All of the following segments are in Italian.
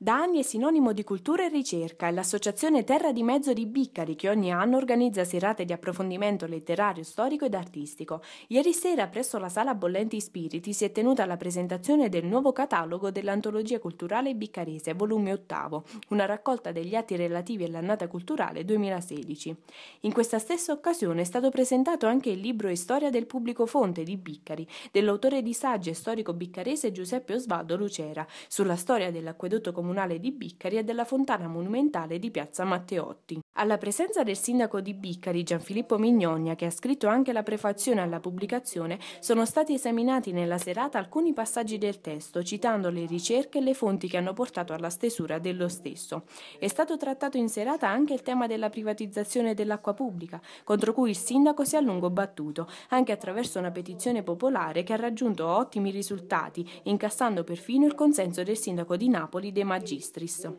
Da anni è sinonimo di cultura e ricerca e l'associazione Terra di Mezzo di Biccari che ogni anno organizza serate di approfondimento letterario, storico ed artistico. Ieri sera presso la sala Bollenti Spiriti si è tenuta la presentazione del nuovo catalogo dell'antologia culturale biccarese, volume ottavo, una raccolta degli atti relativi all'annata culturale 2016. In questa stessa occasione è stato presentato anche il libro Storia del pubblico fonte di Biccari, dell'autore di saggi e storico biccarese Giuseppe Osvaldo Lucera, sulla storia dell'acquedotto comunale comunale di Biccari e della fontana monumentale di Piazza Matteotti. Alla presenza del sindaco di Biccari Gianfilippo Mignogna, che ha scritto anche la prefazione alla pubblicazione, sono stati esaminati nella serata alcuni passaggi del testo, citando le ricerche e le fonti che hanno portato alla stesura dello stesso. È stato trattato in serata anche il tema della privatizzazione dell'acqua pubblica, contro cui il sindaco si è a lungo battuto, anche attraverso una petizione popolare che ha raggiunto ottimi risultati, incassando perfino il consenso del sindaco di Napoli De Matteo. Magistris.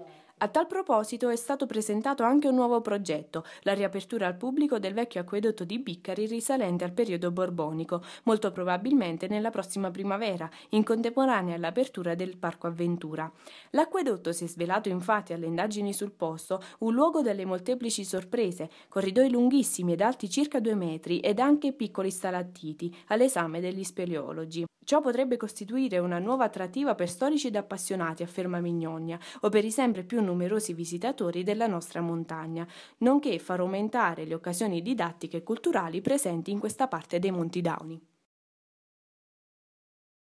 A tal proposito è stato presentato anche un nuovo progetto, la riapertura al pubblico del vecchio acquedotto di Biccari risalente al periodo borbonico, molto probabilmente nella prossima primavera, in contemporanea all'apertura del Parco Avventura. L'acquedotto si è svelato infatti alle indagini sul posto un luogo delle molteplici sorprese, corridoi lunghissimi ed alti circa due metri ed anche piccoli stalattiti, all'esame degli speleologi. Ciò potrebbe costituire una nuova attrattiva per storici ed appassionati, afferma Mignogna, o per i sempre più numerosi visitatori della nostra montagna, nonché far aumentare le occasioni didattiche e culturali presenti in questa parte dei Monti Dauni.